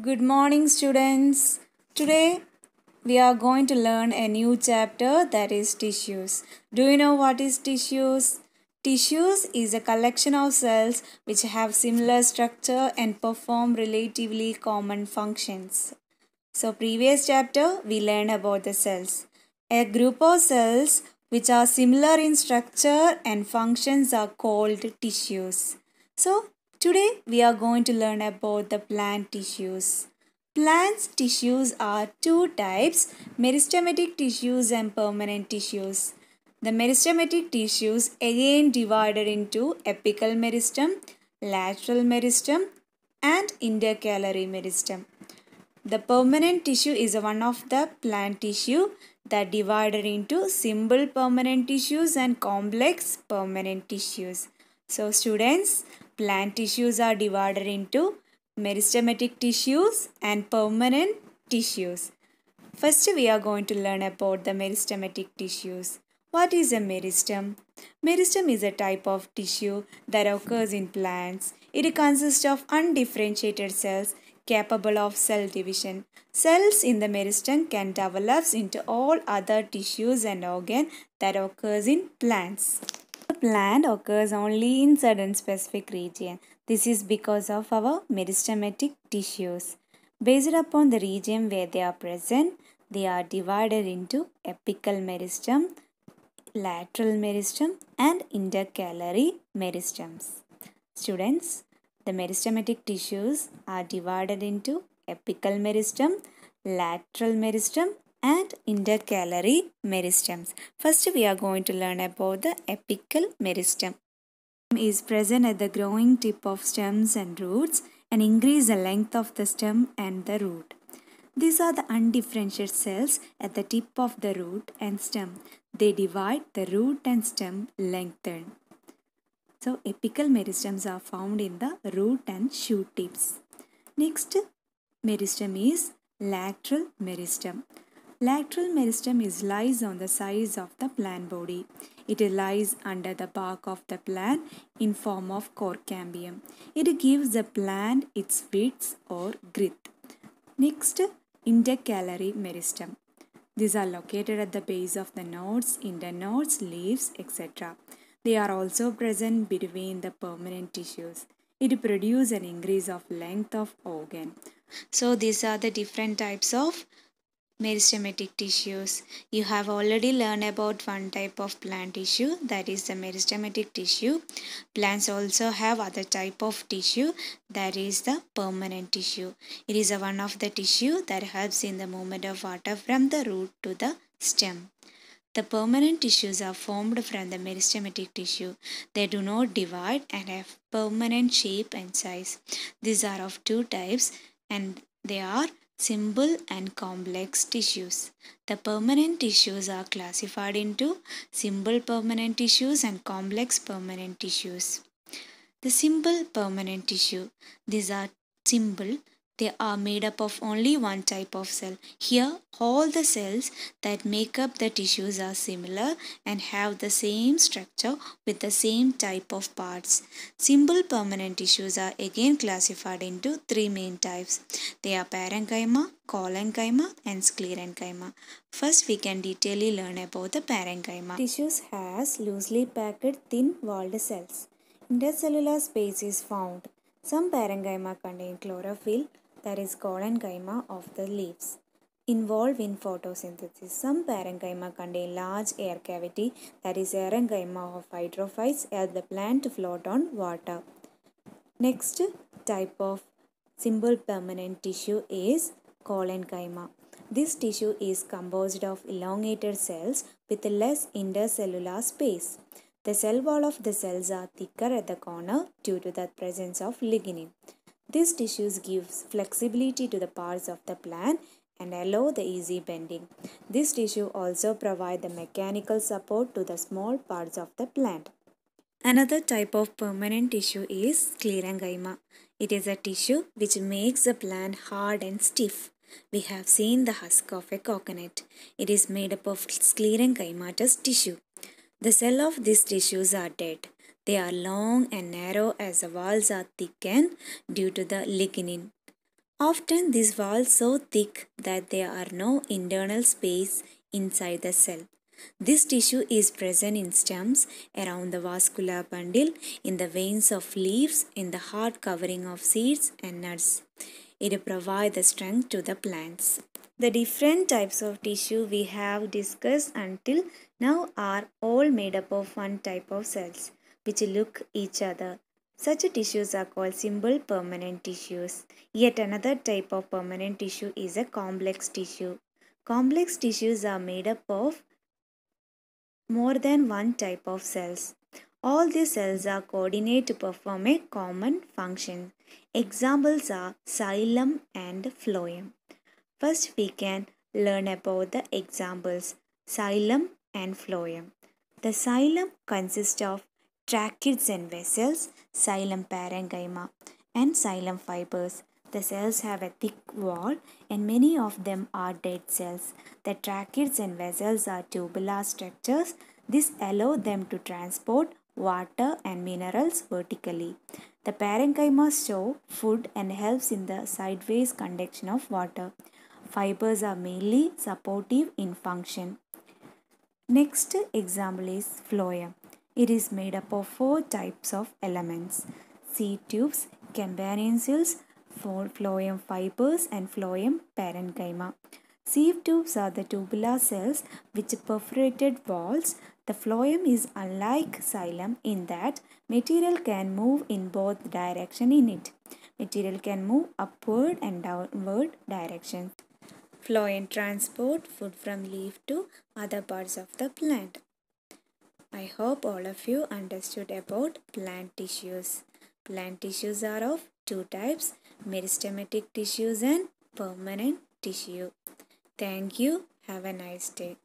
Good morning students. Today we are going to learn a new chapter that is tissues. Do you know what is tissues? Tissues is a collection of cells which have similar structure and perform relatively common functions. So previous chapter we learned about the cells. A group of cells which are similar in structure and functions are called tissues. So Today we are going to learn about the plant tissues. Plant tissues are two types, meristematic tissues and permanent tissues. The meristematic tissues again divided into apical meristem, lateral meristem and intercalary meristem. The permanent tissue is one of the plant tissue that divided into simple permanent tissues and complex permanent tissues. So students, Plant tissues are divided into meristematic tissues and permanent tissues. First, we are going to learn about the meristematic tissues. What is a meristem? Meristem is a type of tissue that occurs in plants. It consists of undifferentiated cells capable of cell division. Cells in the meristem can develop into all other tissues and organs that occurs in plants plant occurs only in certain specific region. This is because of our meristematic tissues. Based upon the region where they are present, they are divided into apical meristem, lateral meristem and intercalary meristems. Students, the meristematic tissues are divided into apical meristem, lateral meristem and intercalary meristems. First we are going to learn about the apical meristem. is present at the growing tip of stems and roots and increase the length of the stem and the root. These are the undifferentiated cells at the tip of the root and stem. They divide the root and stem lengthen. So apical meristems are found in the root and shoot tips. Next meristem is lateral meristem. Lateral meristem is lies on the sides of the plant body. It lies under the bark of the plant in form of corcambium. It gives the plant its width or grit. Next, intercalary meristem. These are located at the base of the nodes, internodes, leaves, etc. They are also present between the permanent tissues. It produces an increase of length of organ. So these are the different types of meristematic tissues. You have already learned about one type of plant tissue that is the meristematic tissue. Plants also have other type of tissue that is the permanent tissue. It is a one of the tissue that helps in the movement of water from the root to the stem. The permanent tissues are formed from the meristematic tissue. They do not divide and have permanent shape and size. These are of two types and they are simple and complex tissues. The permanent tissues are classified into simple permanent tissues and complex permanent tissues. The simple permanent tissue. These are simple they are made up of only one type of cell. Here, all the cells that make up the tissues are similar and have the same structure with the same type of parts. Simple permanent tissues are again classified into three main types. They are parenchyma, cholenchyma and sclerenchyma. First, we can detailly learn about the parenchyma. Tissues has loosely packed thin-walled cells. Intercellular space is found. Some parenchyma contain chlorophyll, that is Goldengyma of the leaves. Involved in photosynthesis, some parenchyma contain large air cavity that is parenchyma of hydrophytes as the plant float on water. Next type of simple permanent tissue is Goldengyma. This tissue is composed of elongated cells with less intercellular space. The cell wall of the cells are thicker at the corner due to the presence of lignin. These tissues give flexibility to the parts of the plant and allow the easy bending. This tissue also provide the mechanical support to the small parts of the plant. Another type of permanent tissue is sclerenchyma. It is a tissue which makes the plant hard and stiff. We have seen the husk of a coconut. It is made up of sclerenchymatous tissue. The cell of these tissues are dead. They are long and narrow as the walls are thick and due to the lignin. Often these walls so thick that there are no internal space inside the cell. This tissue is present in stems, around the vascular bundle, in the veins of leaves, in the hard covering of seeds and nuts. It provides the strength to the plants. The different types of tissue we have discussed until now are all made up of one type of cells which look each other. Such tissues are called simple permanent tissues. Yet another type of permanent tissue is a complex tissue. Complex tissues are made up of more than one type of cells. All these cells are coordinate to perform a common function. Examples are xylem and phloem. First we can learn about the examples xylem and phloem. The xylem consists of tracheids and vessels, xylem parenchyma, and xylem fibers. The cells have a thick wall and many of them are dead cells. The tracheids and vessels are tubular structures. This allow them to transport water and minerals vertically. The parenchyma store food and helps in the sideways conduction of water. Fibers are mainly supportive in function. Next example is phloem. It is made up of four types of elements sea tubes, companion cells, phloem fibers, and phloem parenchyma. Sieve tubes are the tubular cells which perforated walls. The phloem is unlike xylem in that material can move in both direction in it. Material can move upward and downward direction. Phloem transport food from leaf to other parts of the plant. I hope all of you understood about plant tissues. Plant tissues are of two types, meristematic tissues and permanent tissue. Thank you. Have a nice day.